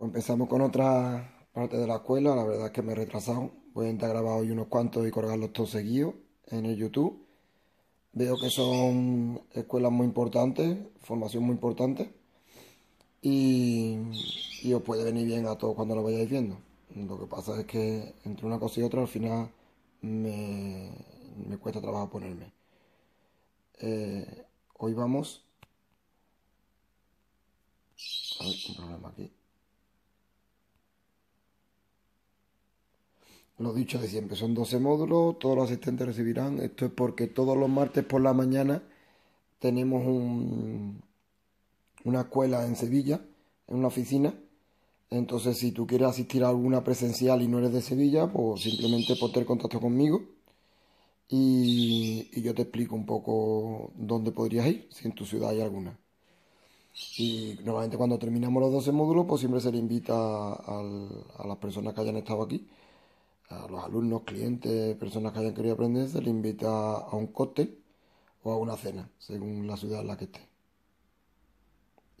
empezamos con otra parte de la escuela, la verdad es que me he retrasado. Voy a intentar grabar hoy unos cuantos y colgarlos todos seguidos en el YouTube. Veo que son escuelas muy importantes, formación muy importante. Y, os puede venir bien a todos cuando lo vayáis viendo. Lo que pasa es que entre una cosa y otra al final me, me cuesta trabajo ponerme. Eh, hoy vamos... a Hay un problema aquí. lo dicho de siempre, son 12 módulos, todos los asistentes recibirán. Esto es porque todos los martes por la mañana tenemos un, una escuela en Sevilla, en una oficina. Entonces, si tú quieres asistir a alguna presencial y no eres de Sevilla, pues simplemente ponte en contacto conmigo y, yo te explico un poco dónde podrías ir, si en tu ciudad hay alguna. Y normalmente cuando terminamos los 12 módulos, pues siempre se le invita a las personas que hayan estado aquí a los alumnos, clientes, personas que hayan querido aprender, se les invita a un cóctel o a una cena, según la ciudad en la que esté.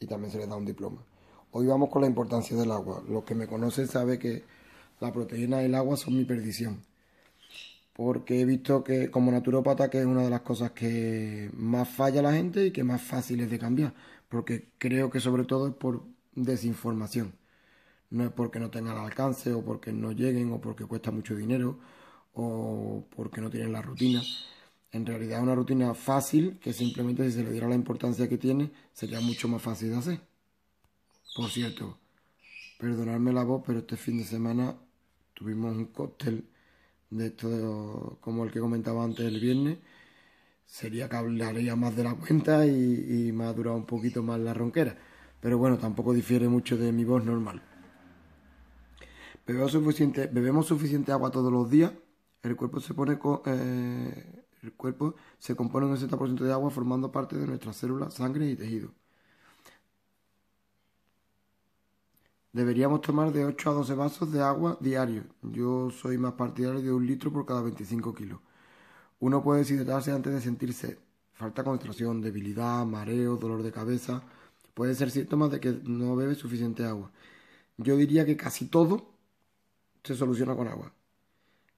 Y también se les da un diploma. Hoy vamos con la importancia del agua. Los que me conocen saben que la proteína y el agua son mi perdición. Porque he visto que como naturópata que es una de las cosas que más falla la gente y que más fácil es de cambiar. Porque creo que sobre todo es por desinformación no es porque no tengan alcance o porque no lleguen o porque cuesta mucho dinero o porque no tienen la rutina. En realidad es una rutina fácil que simplemente si se le diera la importancia que tiene sería mucho más fácil de hacer. Por cierto, perdonarme la voz, pero este fin de semana tuvimos un cóctel de esto como el que comentaba antes el viernes. Sería que hablaría más de la cuenta y, y me ha durado un poquito más la ronquera. Pero bueno, tampoco difiere mucho de mi voz normal bebemos suficiente, bebemos suficiente agua todos los días, el cuerpo se pone eh, el cuerpo se compone un 60% de agua formando parte de nuestras células, sangre y tejido. Deberíamos tomar de 8 a 12 vasos de agua diario. Yo soy más partidario de un litro por cada 25 kilos. Uno puede deshidratarse antes de sentirse falta de concentración, debilidad, mareo, dolor de cabeza. Puede ser síntomas de que no bebe suficiente agua. Yo diría que casi todo se soluciona con agua.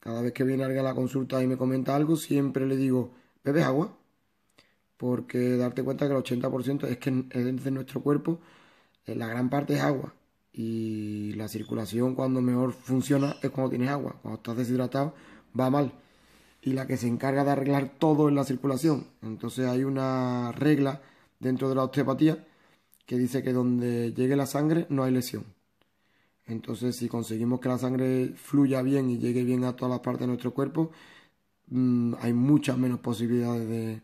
Cada vez que viene alguien a la consulta y me comenta algo, siempre le digo, ¿bebes agua? Porque darte cuenta que el 80% es que es de nuestro cuerpo, eh, la gran parte es agua. Y la circulación cuando mejor funciona es cuando tienes agua. Cuando estás deshidratado va mal. Y la que se encarga de arreglar todo en la circulación. Entonces hay una regla dentro de la osteopatía que dice que donde llegue la sangre no hay lesión. Entonces, si conseguimos que la sangre fluya bien y llegue bien a todas las partes de nuestro cuerpo, mm, hay muchas menos posibilidades de,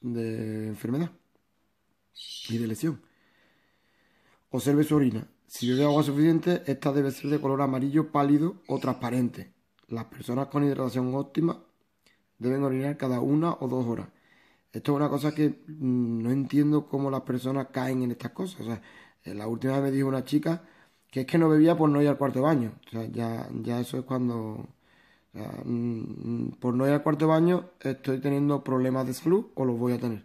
de enfermedad y de lesión. Observe su orina. Si bebe agua suficiente, esta debe ser de color amarillo pálido o transparente. Las personas con hidratación óptima deben orinar cada una o dos horas. Esto es una cosa que mm, no entiendo cómo las personas caen en estas cosas. O sea, eh, la última vez me dijo una chica que es que no bebía por no ir al cuarto de baño. O sea, ya, ya eso es cuando... Mm, mm, por no ir al cuarto de baño estoy teniendo problemas de salud o los voy a tener.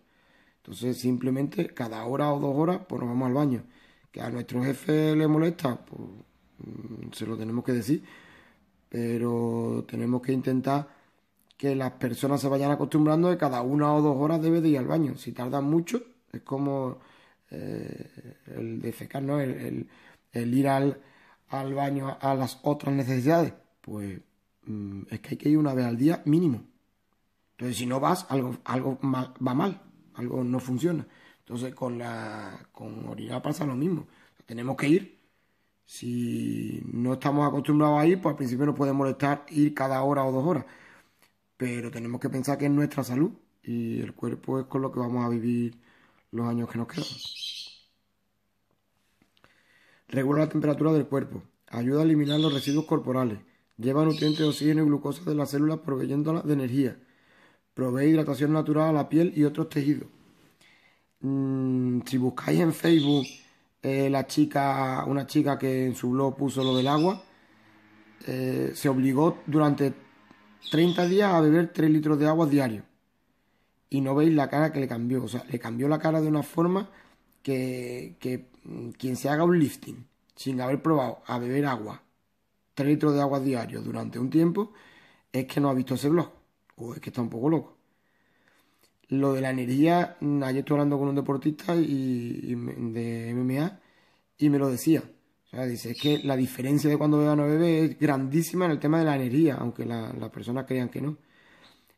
Entonces simplemente cada hora o dos horas pues nos vamos al baño. Que a nuestro jefe le molesta, pues mm, se lo tenemos que decir. Pero tenemos que intentar que las personas se vayan acostumbrando de cada una o dos horas debe de ir al baño. Si tardan mucho, es como eh, el defecar, ¿no? el el ir al, baño, a las otras necesidades, pues mm, es que hay que ir una vez al día mínimo. Entonces, si no vas, algo, algo va mal, algo no funciona. Entonces, con, la, con orinar pasa lo mismo. tenemos que ir. Si no estamos acostumbrados a ir, pues al principio nos puede molestar ir cada hora o dos horas. Pero tenemos que pensar que es nuestra salud y el cuerpo es con lo que vamos a vivir los años que nos quedan. Regula la temperatura del cuerpo, ayuda a eliminar los residuos corporales, lleva nutrientes oxígeno y glucosa de las células proveyéndolas de energía, provee hidratación natural a la piel y otros tejidos. Mm, si buscáis en Facebook eh, la chica, una chica que en su blog puso lo del agua, eh, se obligó durante 30 días a beber 3 litros de agua diario. Y no veis la cara que le cambió. O sea, le cambió la cara de una forma que Mm, quien se haga un lifting sin haber probado a beber agua, 3 litros de agua diario durante un tiempo, es que no ha visto ese blog o es que está un poco loco. Lo de la energía, mm, ayer estuve hablando con un deportista y, de MMA y me lo decía. O sea, dice, es que la diferencia de cuando beba o no bebe es grandísima en el tema de la energía, aunque las personas crean que no.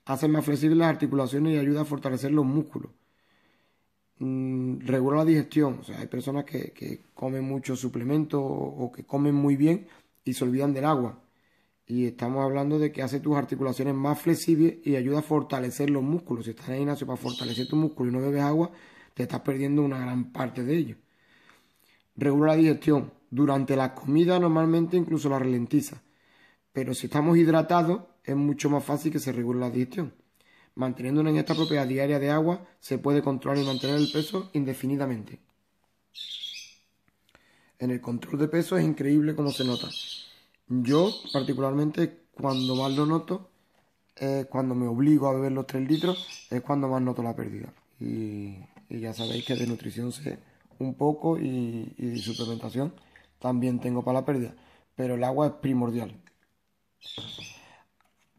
Hace más flexibles las articulaciones y ayuda a fortalecer los músculos. Mm, regula la digestión. O sea, hay personas que, comen muchos suplementos o, que comen muy bien y se olvidan del agua. Y estamos hablando de que hace tus articulaciones más flexibles y ayuda a fortalecer los músculos. Si estás en el gimnasio para fortalecer tus músculo y no bebes agua, te estás perdiendo una gran parte de ello. Regula la digestión. Durante la comida normalmente incluso la ralentiza. Pero si estamos hidratados, es mucho más fácil que se regule la digestión. Manteniendo una esta propia diaria de agua, se puede controlar y mantener el peso indefinidamente. En el control de peso es increíble cómo se nota. Yo, particularmente, cuando más lo noto, cuando me obligo a beber los 3 litros, es cuando más noto la pérdida. Y, ya sabéis que de nutrición sé un poco y, y de suplementación también tengo para la pérdida. Pero el agua es primordial.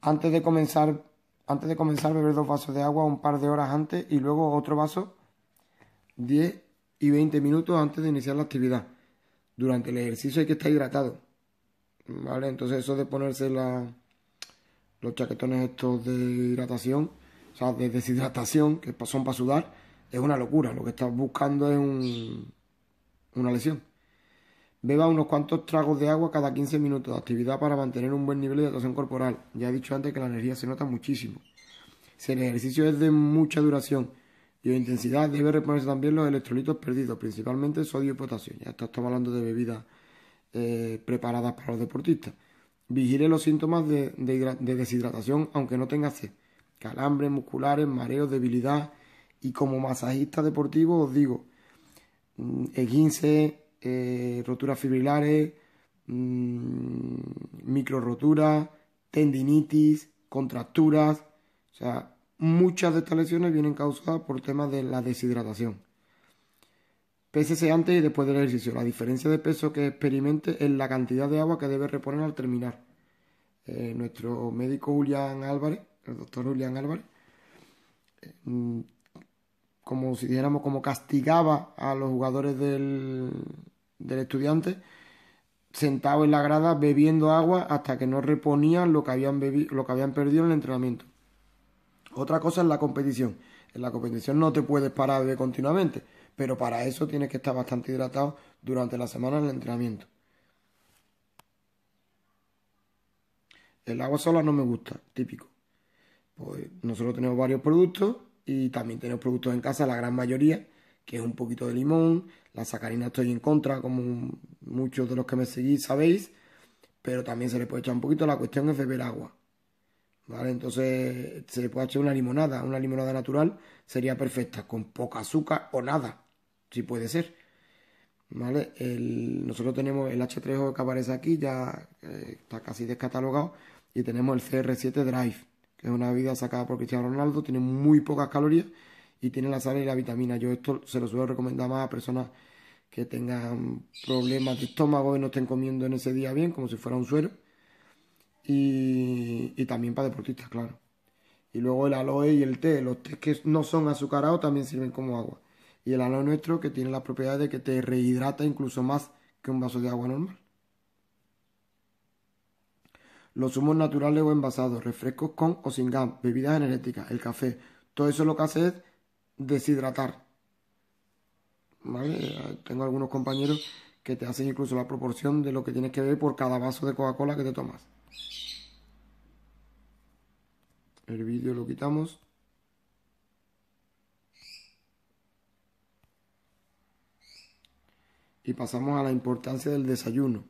Antes de comenzar antes de comenzar beber dos vasos de agua un par de horas antes y luego otro vaso 10 y 20 minutos antes de iniciar la actividad. Durante el ejercicio hay que estar hidratado. ¿Vale? Entonces eso de ponerse la, los chaquetones estos de hidratación, o sea, de deshidratación, que son para sudar, es una locura. Lo que estás buscando es una lesión. Beba unos cuantos tragos de agua cada 15 minutos, de actividad para mantener un buen nivel de hidratación corporal. Ya he dicho antes que la energía se nota muchísimo. Si el ejercicio es de mucha duración y intensidad, debe reponerse también los electrolitos perdidos, principalmente sodio y potasio. Ya estamos hablando de bebidas eh, preparadas para los deportistas. Vigile los síntomas de, deshidratación, aunque no tenga sed. Calambres musculares, mareos, debilidad. Y como masajista deportivo, os digo, 15 mm, eh, roturas fibrilares, mm, micro roturas, tendinitis, contracturas. O sea, muchas de estas lesiones vienen causadas por temas de la deshidratación. Pésese antes y después del ejercicio. La diferencia de peso que experimente es la cantidad de agua que debe reponer al terminar. Eh, nuestro médico Julián Álvarez, el doctor Julián Álvarez, eh, mm, como si dijéramos, como castigaba a los jugadores del, del estudiante sentado en la grada bebiendo agua hasta que no reponían lo que habían, bebido, lo que habían perdido en el entrenamiento. Otra cosa es la competición. En la competición no te puedes parar de continuamente, pero para eso tienes que estar bastante hidratado durante la semana del entrenamiento. El agua sola no me gusta, típico. Pues nosotros tenemos varios productos y también tenemos productos en casa, la gran mayoría, que es un poquito de limón, la sacarina estoy en contra, como muchos de los que me seguís sabéis, pero también se le puede echar un poquito. La cuestión es beber agua. ¿Vale? Entonces se le puede echar una limonada. Una limonada natural sería perfecta, con poca azúcar o nada, si puede ser. ¿Vale? nosotros tenemos el H3O que aparece aquí, ya eh, está casi descatalogado, y tenemos el CR7 Drive, que es una vida sacada por Cristiano Ronaldo, tiene muy pocas calorías y tiene la sal y la vitamina. Yo esto se lo suelo recomendar más a personas que tengan problemas de estómago y no estén comiendo en ese día bien, como si fuera un suelo. Y, y también para deportistas, claro. Y luego el aloe y el té, los tés que no son azucarados también sirven como agua. Y el aloe nuestro que tiene la propiedad de que te rehidrata incluso más que un vaso de agua normal. Los zumos naturales o envasados, refrescos con o sin gas, bebidas energéticas, el café, todo eso lo que hace es deshidratar, tengo algunos compañeros que te hacen incluso la proporción de lo que tienes que beber por cada vaso de Coca-Cola que te tomas. El vídeo lo quitamos. Y pasamos a la importancia del desayuno.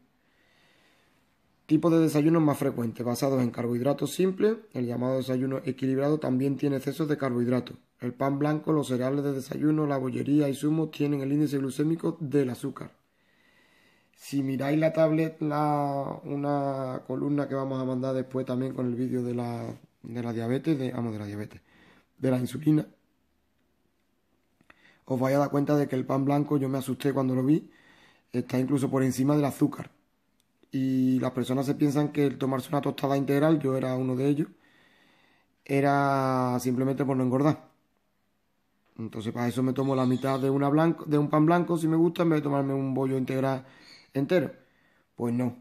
Tipo de desayuno más frecuente, basados en carbohidratos simples, el llamado desayuno equilibrado también tiene excesos de carbohidratos. El pan blanco, los cereales de desayuno, la bollería y zumo tienen el índice glucémico del azúcar. Si miráis la tablet, la, una columna que vamos a mandar después también con el vídeo de la, de la diabetes, de, vamos, de la diabetes, de la insulina, os vais a dar cuenta de que el pan blanco, yo me asusté cuando lo vi, está incluso por encima del azúcar. Y las personas se piensan que el tomarse una tostada integral, yo era uno de ellos, era simplemente por no engordar entonces para eso me tomo la mitad de, de un pan blanco, si me gusta, en vez de tomarme un bollo integral entero. Pues no.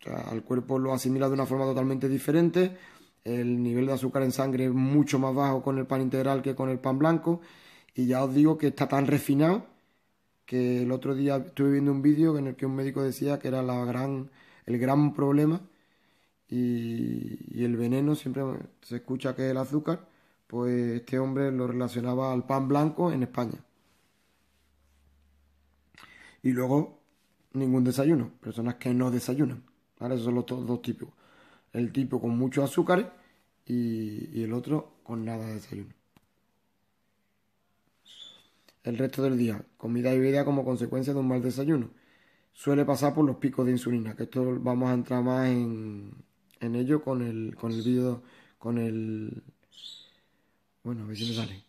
O sea, al cuerpo lo asimila de una forma totalmente diferente. El nivel de azúcar en sangre es mucho más bajo con el pan integral que con el pan blanco. Y ya os digo que está tan refinado que el otro día estuve viendo un vídeo en el que un médico decía que era la el gran problema y, y el veneno, siempre se escucha que es el azúcar, pues, este hombre lo relacionaba al pan blanco en España. Y luego, ningún desayuno, personas que no desayunan. Ahora esos son los dos tipos. El tipo con mucho azúcar y, el otro con nada de desayuno. El resto del día, comida y bebida como consecuencia de un mal desayuno. Suele pasar por los picos de insulina, que esto vamos a entrar más en, ello con el, con el con el bueno, a ver si me sale.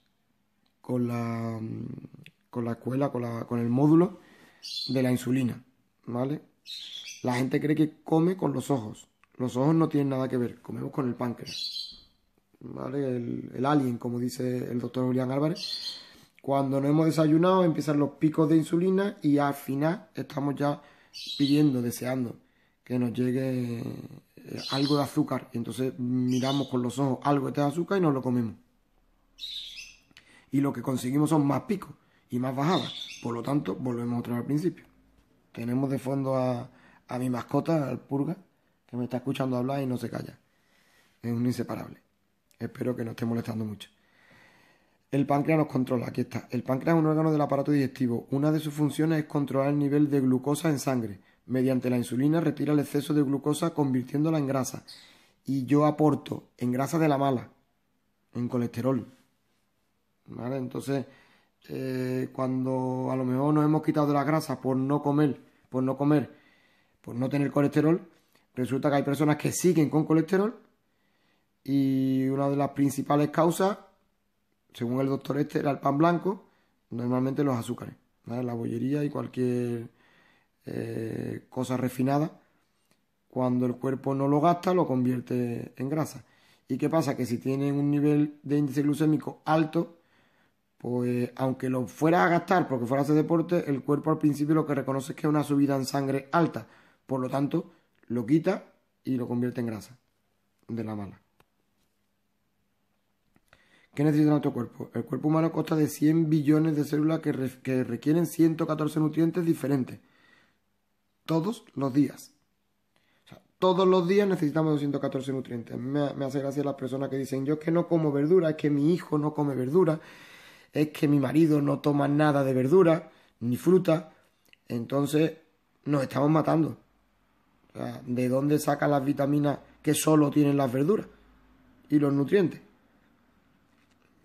Con la, mm, con la escuela, con, el módulo de la insulina, ¿vale? La gente cree que come con los ojos. Los ojos no tienen nada que ver, comemos con el páncreas. ¿Vale? El, el alien, como dice el doctor Julián Álvarez. Cuando no hemos desayunado empiezan los picos de insulina y al final estamos ya pidiendo, deseando que nos llegue eh, algo de azúcar. Entonces miramos con los ojos algo de este azúcar y nos lo comemos. Y lo que conseguimos son más picos y más bajadas. Por lo tanto, volvemos otra vez al principio. Tenemos de fondo a, a mi mascota, al Purga, que me está escuchando hablar y no se calla. Es un inseparable. Espero que no esté molestando mucho. El páncreas nos controla, aquí está. El páncreas es un órgano del aparato digestivo. Una de sus funciones es controlar el nivel de glucosa en sangre. Mediante la insulina retira el exceso de glucosa convirtiéndola en grasa. Y yo aporto en grasa de la mala, en colesterol, entonces, eh, cuando a lo mejor nos hemos quitado de la grasa por no comer, por no comer, por no tener colesterol, resulta que hay personas que siguen con colesterol y una de las principales causas, según el doctor este, era el pan blanco, normalmente los azúcares, la bollería y cualquier eh, cosa refinada. Cuando el cuerpo no lo gasta, lo convierte en grasa. ¿Y qué pasa? Que si tienen un nivel de índice glucémico alto, pues aunque lo fuera a gastar porque fuera a hacer deporte, el cuerpo al principio lo que reconoce es que es una subida en sangre alta. Por lo tanto, lo quita y lo convierte en grasa de la mala. ¿Qué necesita nuestro cuerpo? El cuerpo humano consta de 100 billones de células que, requieren 114 nutrientes diferentes. Todos los días. todos los días necesitamos 214 nutrientes. Me, me hace gracia las personas que dicen, yo es que no como verdura, es que mi hijo no come verdura, es que mi marido no toma nada de verdura ni fruta, entonces nos estamos matando. ¿de dónde saca las vitaminas que solo tienen las verduras y los nutrientes?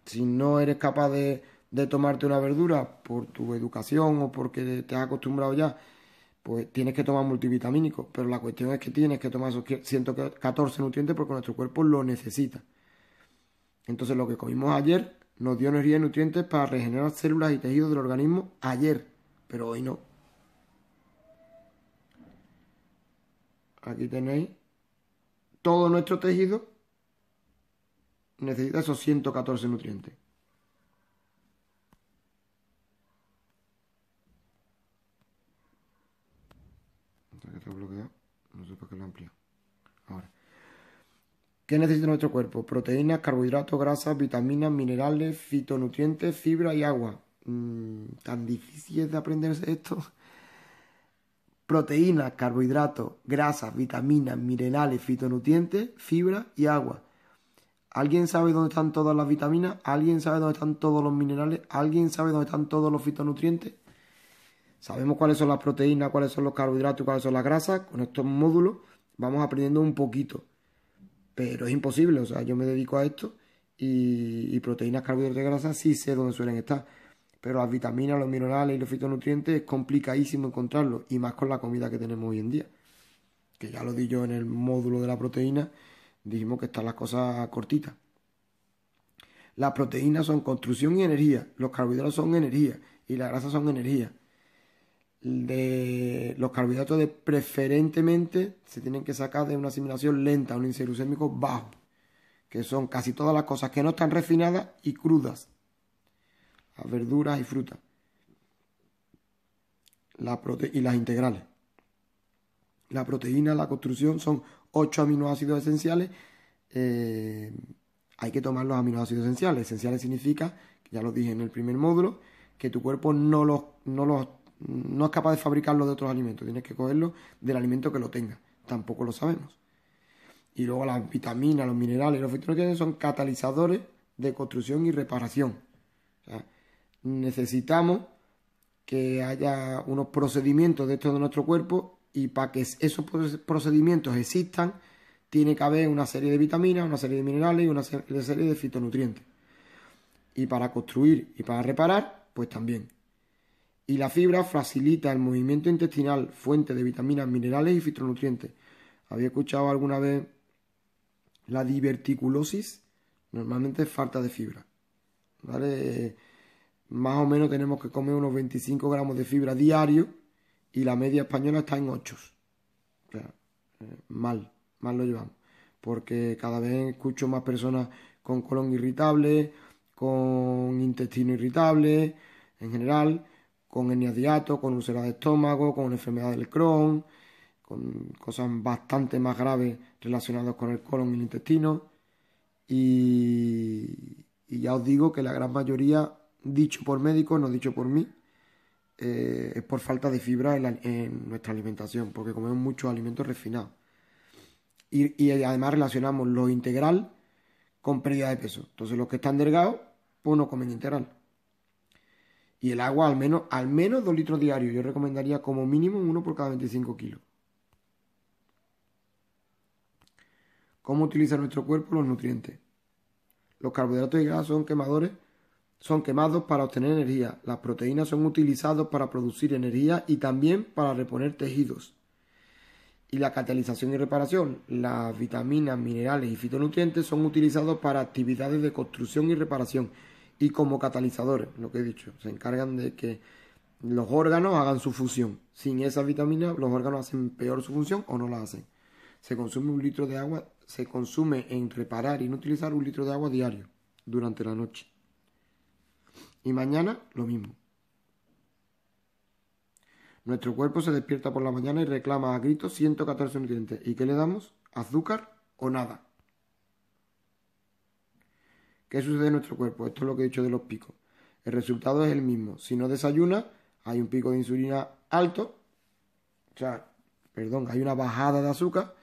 Si no eres capaz de, de tomarte una verdura por tu educación o porque te has acostumbrado ya, pues tienes que tomar multivitamínicos, pero la cuestión es que tienes que tomar esos 114 nutrientes porque nuestro cuerpo lo necesita. Entonces lo que comimos ayer nos dio energía y nutrientes para regenerar células y tejidos del organismo ayer, pero hoy no. Aquí tenéis todo nuestro tejido necesita esos 114 nutrientes. no sé por qué lo amplio. ¿Qué necesita nuestro cuerpo? Proteínas, carbohidratos, grasas, vitaminas, minerales, fitonutrientes, fibra y agua. Mm, ¿Tan difícil es de aprenderse esto? Proteínas, carbohidratos, grasas, vitaminas, minerales, fitonutrientes, fibra y agua. ¿Alguien sabe dónde están todas las vitaminas? ¿Alguien sabe dónde están todos los minerales? ¿Alguien sabe dónde están todos los fitonutrientes? Sabemos cuáles son las proteínas, cuáles son los carbohidratos, cuáles son las grasas. Con estos módulos vamos aprendiendo un poquito pero es imposible, o sea, yo me dedico a esto y, proteínas, carbohidratos de grasas sí sé dónde suelen estar, pero las vitaminas, los minerales y los fitonutrientes es complicadísimo encontrarlos, y más con la comida que tenemos hoy en día, que ya lo di yo en el módulo de la proteína, dijimos que están las cosas cortitas. Las proteínas son construcción y energía, los carbohidratos son energía y las grasas son energía de los carbohidratos de preferentemente se tienen que sacar de una asimilación lenta, un índice glucémico bajo, que son casi todas las cosas que no están refinadas y crudas, las verduras y frutas, la y las integrales. La proteína, la construcción son 8 aminoácidos esenciales. Eh, hay que tomar los aminoácidos esenciales. Esenciales significa, ya lo dije en el primer módulo, que tu cuerpo no no los no es capaz de fabricarlo de otros alimentos, tienes que cogerlo del alimento que lo tenga, tampoco lo sabemos. Y luego las vitaminas, los minerales, los fitonutrientes son catalizadores de construcción y reparación. necesitamos que haya unos procedimientos dentro de nuestro cuerpo y para que esos procedimientos existan, tiene que haber una serie de vitaminas, una serie de minerales y una serie de fitonutrientes. Y para construir y para reparar, pues también y la fibra facilita el movimiento intestinal, fuente de vitaminas, minerales y fitonutrientes. ¿Había escuchado alguna vez la diverticulosis? Normalmente es falta de fibra. Más o menos tenemos que comer unos 25 gramos de fibra diario y la media española está en 8. Eh, mal, mal lo llevamos. Porque cada vez escucho más personas con colon irritable, con intestino irritable en general con hiato, con úlceras de estómago, con enfermedad del Crohn, con cosas bastante más graves relacionadas con el colon y el intestino. Y, ya os digo que la gran mayoría, dicho por médicos, no dicho por mí, eh, es por falta de fibra en, nuestra alimentación, porque comemos muchos alimentos refinados. Y, y además relacionamos lo integral con pérdida de peso. Entonces los que están delgados, pues no comen integral. Y el agua al menos, al menos 2 litros diarios. Yo recomendaría como mínimo uno por cada 25 kilos. ¿Cómo utiliza nuestro cuerpo los nutrientes? Los carbohidratos y grasas son quemadores, son quemados para obtener energía. Las proteínas son utilizados para producir energía y también para reponer tejidos. Y la catalización y reparación. Las vitaminas, minerales y fitonutrientes son utilizados para actividades de construcción y reparación y como catalizadores, lo que he dicho. Se encargan de que los órganos hagan su función. Sin esa vitamina, los órganos hacen peor su función o no la hacen. Se consume un litro de agua, se consume en reparar y no utilizar un litro de agua diario durante la noche. Y mañana lo mismo. Nuestro cuerpo se despierta por la mañana y reclama a gritos 114 nutrientes. ¿Y qué le damos? ¿Azúcar o nada? ¿Qué sucede en nuestro cuerpo? Esto es lo que he dicho de los picos. El resultado es el mismo. Si no desayuna hay un pico de insulina alto, o sea, perdón, hay una bajada de azúcar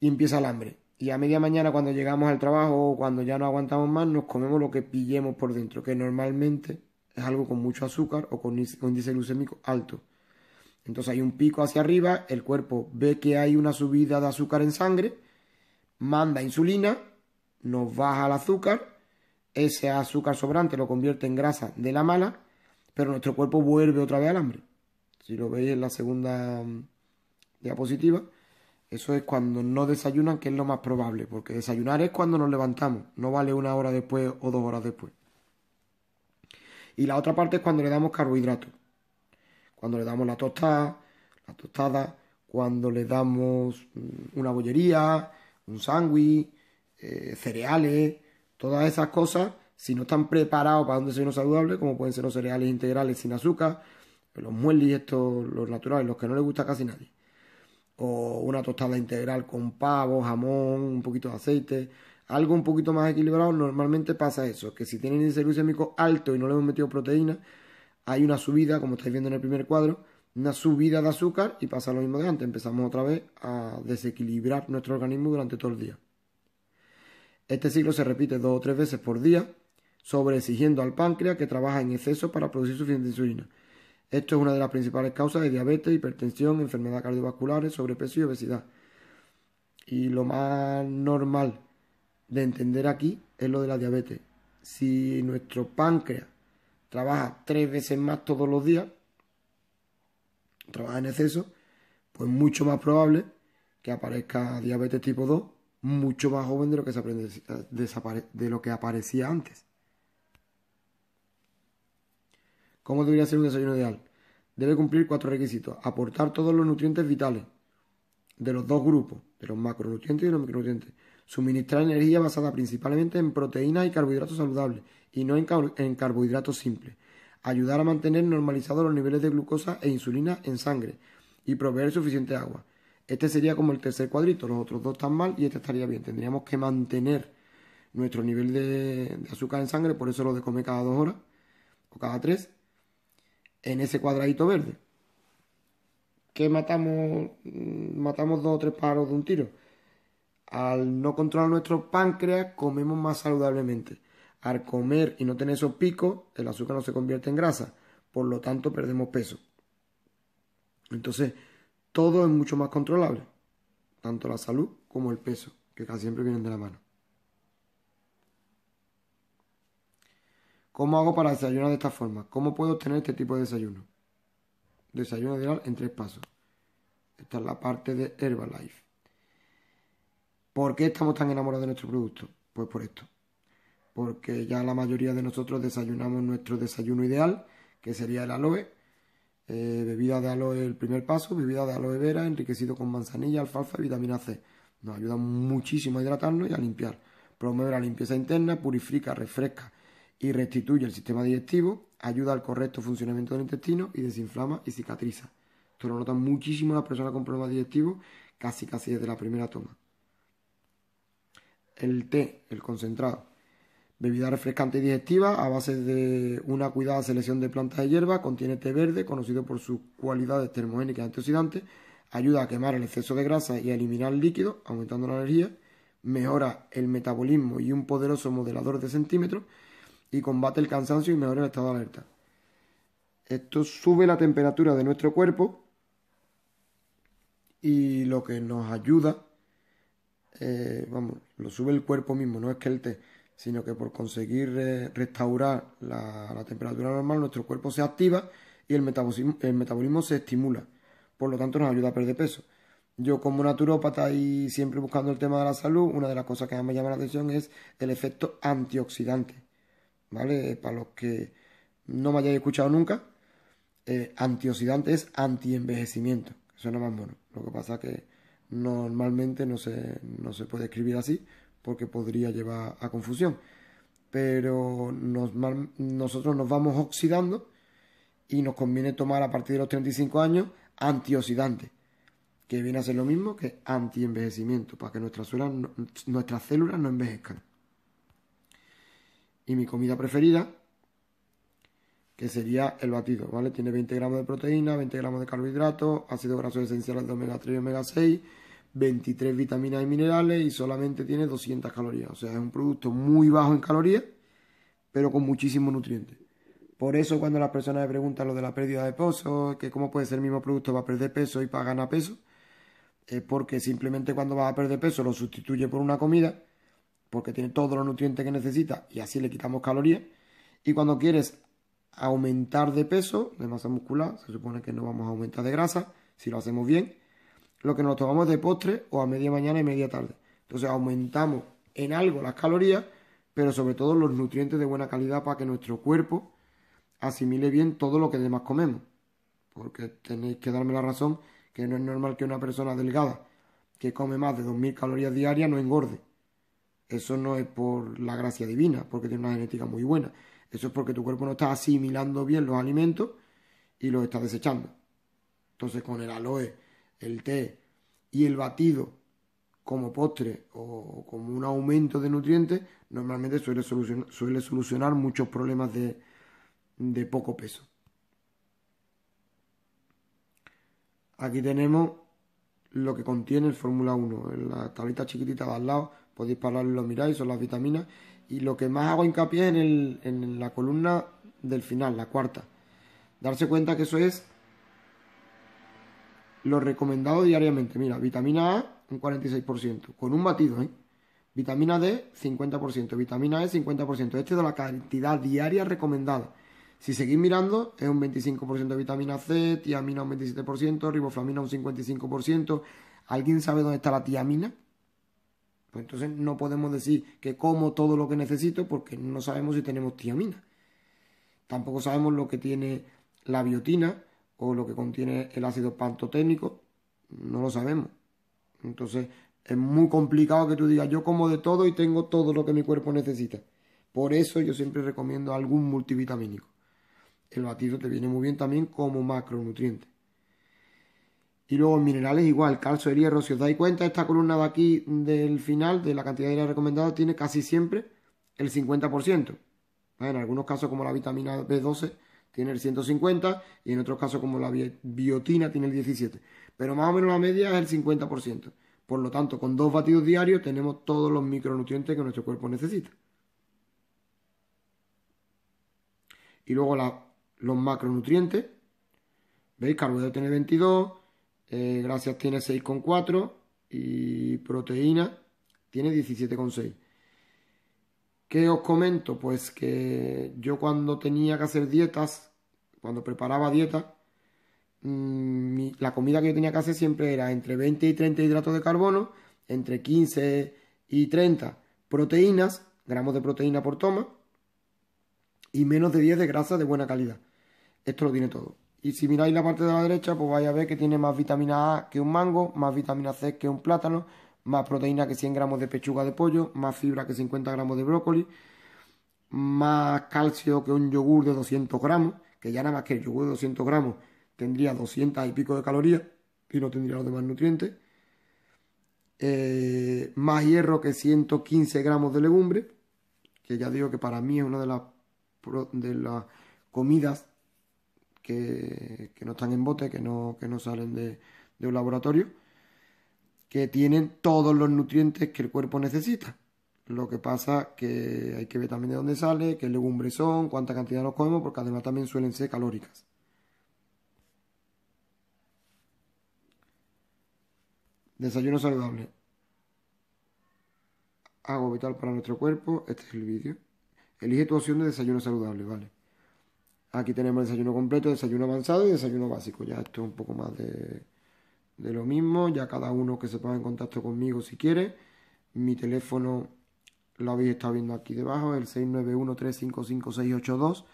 y empieza el hambre. Y a media mañana cuando llegamos al trabajo o cuando ya no aguantamos más, nos comemos lo que pillemos por dentro, que normalmente es algo con mucho azúcar o con índice glucémico alto. Entonces hay un pico hacia arriba, el cuerpo ve que hay una subida de azúcar en sangre, manda insulina nos baja el azúcar, ese azúcar sobrante lo convierte en grasa de la mala, pero nuestro cuerpo vuelve otra vez al hambre. Si lo veis en la segunda mm, diapositiva, eso es cuando no desayunan, que es lo más probable, porque desayunar es cuando nos levantamos, no vale una hora después o dos horas después. Y la otra parte es cuando le damos carbohidratos, cuando le damos la tostada, la tostada, cuando le damos mm, una bollería, un sándwich, eh, cereales, todas esas cosas, si no están preparados para un desayuno saludable, como pueden ser los cereales integrales sin azúcar, pues los muelles estos, los naturales, los que no les gusta casi nadie. O una tostada integral con pavo, jamón, un poquito de aceite, algo un poquito más equilibrado, normalmente pasa eso, que si tienen índice glucémico alto y no le hemos metido proteína, hay una subida, como estáis viendo en el primer cuadro, una subida de azúcar y pasa lo mismo de antes, empezamos otra vez a desequilibrar nuestro organismo durante todo el día. Este ciclo se repite dos o tres veces por día, sobreexigiendo al páncreas que trabaja en exceso para producir suficiente insulina. Esto es una de las principales causas de diabetes, hipertensión, enfermedades cardiovasculares, sobrepeso y obesidad. Y lo más normal de entender aquí es lo de la diabetes. Si nuestro páncreas trabaja tres veces más todos los días, trabaja en exceso, pues mucho más probable que aparezca diabetes tipo 2 mucho más joven de lo que, se de lo que aparecía antes. ¿Cómo debería ser un desayuno ideal? Debe cumplir cuatro requisitos. Aportar todos los nutrientes vitales de los dos grupos, de los macronutrientes y los micronutrientes. Suministrar energía basada principalmente en proteínas y carbohidratos saludables y no en carbohidratos simples. Ayudar a mantener normalizados los niveles de glucosa e insulina en sangre y proveer suficiente agua. Este sería como el tercer cuadrito, los otros dos están mal y este estaría bien. Tendríamos que mantener nuestro nivel de, azúcar en sangre, por eso lo de comer cada dos horas o cada tres, en ese cuadradito verde. ¿Qué matamos? Mm, matamos dos o tres paros de un tiro. Al no controlar nuestro páncreas, comemos más saludablemente. Al comer y no tener esos picos, el azúcar no se convierte en grasa. Por lo tanto, perdemos peso. Entonces, todo es mucho más controlable, tanto la salud como el peso, que casi siempre vienen de la mano. ¿Cómo hago para desayunar de esta forma? ¿Cómo puedo obtener este tipo de desayuno? Desayuno ideal en tres pasos. Esta es la parte de Herbalife. ¿Por qué estamos tan enamorados de nuestro producto? Pues por esto. Porque ya la mayoría de nosotros desayunamos nuestro desayuno ideal, que sería el aloe, eh, bebida de aloe, el primer paso, bebida de aloe vera enriquecido con manzanilla, alfalfa y vitamina C. Nos ayuda muchísimo a hidratarnos y a limpiar. Promueve la limpieza interna, purifica, refresca y restituye el sistema digestivo, ayuda al correcto funcionamiento del intestino y desinflama y cicatriza. Esto lo notan muchísimo las personas con problemas digestivos, casi casi desde la primera toma. El té, el concentrado, Bebida refrescante y digestiva a base de una cuidada selección de plantas de hierba, contiene té verde, conocido por sus cualidades termogénicas antioxidantes, ayuda a quemar el exceso de grasa y a eliminar líquido aumentando la energía, mejora el metabolismo y un poderoso modelador de centímetros, y combate el cansancio y mejora el estado de alerta. Esto sube la temperatura de nuestro cuerpo y lo que nos ayuda, eh, vamos, lo sube el cuerpo mismo, no es que el té sino que por conseguir eh, restaurar la, temperatura normal nuestro cuerpo se activa y el metabolismo, se estimula. Por lo tanto nos ayuda a perder peso. Yo como naturópata y siempre buscando el tema de la salud, una de las cosas que más me llama la atención es el efecto antioxidante. ¿Vale? Eh, para los que no me hayáis escuchado nunca, eh, antioxidante es antienvejecimiento. Eso lo más bueno. Lo que pasa es que normalmente no se puede escribir así, porque podría llevar a confusión. Pero nosotros nos vamos oxidando y nos conviene tomar a partir de los 35 años antioxidantes, que viene a ser lo mismo que antienvejecimiento, para que nuestras células no, nuestras envejezcan. Y mi comida preferida, que sería el batido, ¿vale? Tiene 20 gramos de proteína, 20 gramos de carbohidratos, ácido graso esenciales de omega 3 y omega 6, 23 vitaminas y minerales y solamente tiene 200 calorías. O sea, es un producto muy bajo en calorías, pero con muchísimos nutrientes. Por eso cuando las personas me preguntan lo de la pérdida de peso, que cómo puede ser el mismo producto va a perder peso y para ganar peso, es porque simplemente cuando vas a perder peso lo sustituye por una comida, porque tiene todos los nutrientes que necesita y así le quitamos calorías. Y cuando quieres aumentar de peso, de masa muscular, se supone que no vamos a aumentar de grasa, si lo hacemos bien, lo que nos tomamos de postre o a media mañana y media tarde. Entonces aumentamos en algo las calorías, pero sobre todo los nutrientes de buena calidad para que nuestro cuerpo asimile bien todo lo que demás comemos. Porque tenéis que darme la razón que no es normal que una persona delgada que come más de 2.000 calorías diarias no engorde. Eso no es por la gracia divina, porque tiene una genética muy buena. Eso es porque tu cuerpo no está asimilando bien los alimentos y los está desechando. Entonces con el aloe el té y el batido como postre o como un aumento de nutrientes, normalmente suele solucionar, muchos problemas de, poco peso. Aquí tenemos lo que contiene el Fórmula 1. En la tablita chiquitita de al lado podéis pararlo y lo miráis, son las vitaminas. Y lo que más hago hincapié en, en la columna del final, la cuarta. Darse cuenta que eso es lo recomendado diariamente. Mira, vitamina A, un 46%, con un batido, ¿eh? Vitamina D, 50%, vitamina E, 50%. esto es de la cantidad diaria recomendada. Si seguís mirando, es un 25% de vitamina C, tiamina un 27%, riboflamina un 55%. ¿Alguien sabe dónde está la tiamina? Pues entonces no podemos decir que como todo lo que necesito porque no sabemos si tenemos tiamina. Tampoco sabemos lo que tiene la biotina, o lo que contiene el ácido pantoténico, no lo sabemos. Entonces es muy complicado que tú digas yo como de todo y tengo todo lo que mi cuerpo necesita. Por eso yo siempre recomiendo algún multivitamínico. El batido te viene muy bien también como macronutriente. Y luego minerales igual, calcio, el hierro. Si os dais cuenta, esta columna de aquí del final, de la cantidad de hierro recomendada, tiene casi siempre el 50%. En algunos casos, como la vitamina B12, tiene el 150 y en otros casos como la biotina tiene el 17. Pero más o menos la media es el 50%. Por lo tanto, con dos batidos diarios tenemos todos los micronutrientes que nuestro cuerpo necesita. Y luego los macronutrientes. ¿Veis? Carbohidratos tiene 22, eh, grasas tiene 6,4 y proteína tiene 17,6. ¿Qué os comento? Pues que yo cuando tenía que hacer dietas, cuando preparaba dietas, mm, la comida que yo tenía que hacer siempre era entre 20 y 30 hidratos de carbono, entre 15 y 30 proteínas, gramos de proteína por toma, y menos de 10 de grasa de buena calidad. Esto lo tiene todo. Y si miráis la parte de la derecha, pues vais a ver que tiene más vitamina A que un mango, más vitamina C que un plátano, más proteína que 100 gramos de pechuga de pollo, más fibra que 50 gramos de brócoli, más calcio que un yogur de 200 gramos, que ya nada más que el yogur de 200 gramos tendría 200 y pico de calorías y no tendría los demás nutrientes, eh, más hierro que 115 gramos de legumbre, que ya digo que para mí es una de las, comidas que, no están en bote, que no, que no salen de un laboratorio que tienen todos los nutrientes que el cuerpo necesita. Lo que pasa que hay que ver también de dónde sale, qué legumbres son, cuánta cantidad nos comemos, porque además también suelen ser calóricas. Desayuno saludable. Hago vital para nuestro cuerpo. Este es el vídeo. Elige tu opción de desayuno saludable, ¿vale? Aquí tenemos desayuno completo, desayuno avanzado y desayuno básico. Ya esto es un poco más de de lo mismo, ya cada uno que se ponga en contacto conmigo si quiere. Mi teléfono lo habéis estado viendo aquí debajo, el 691-355-682.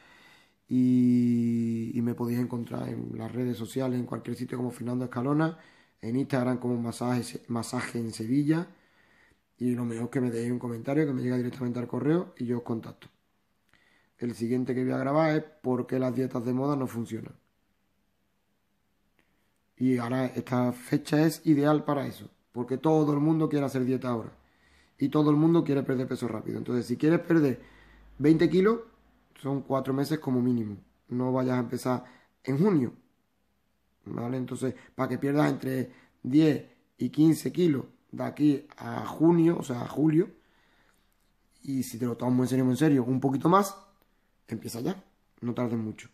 Y, y me podéis encontrar en las redes sociales, en cualquier sitio como Fernando Escalona, en Instagram como Masaje, masaje en Sevilla. Y lo mejor es que me deis un comentario, que me llega directamente al correo y yo os contacto. El siguiente que voy a grabar es por qué las dietas de moda no funcionan. Y ahora esta fecha es ideal para eso, porque todo el mundo quiere hacer dieta ahora. Y todo el mundo quiere perder peso rápido. Entonces, si quieres perder 20 kilos, son cuatro meses como mínimo. No vayas a empezar en junio. ¿Vale? Entonces, para que pierdas entre 10 y 15 kilos de aquí a junio, o sea, a julio, y si te lo tomas en serio, en serio, un poquito más, empieza ya. No tardes mucho.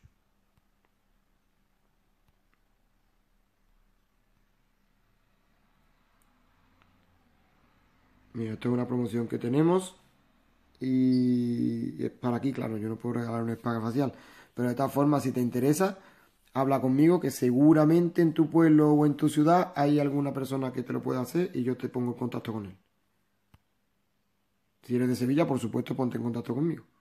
Mira, esto es una promoción que tenemos y es para aquí, claro, yo no puedo regalar una espada facial. Pero de esta forma, si te interesa, habla conmigo que seguramente en tu pueblo o en tu ciudad hay alguna persona que te lo pueda hacer y yo te pongo en contacto con él. Si eres de Sevilla, por supuesto, ponte en contacto conmigo.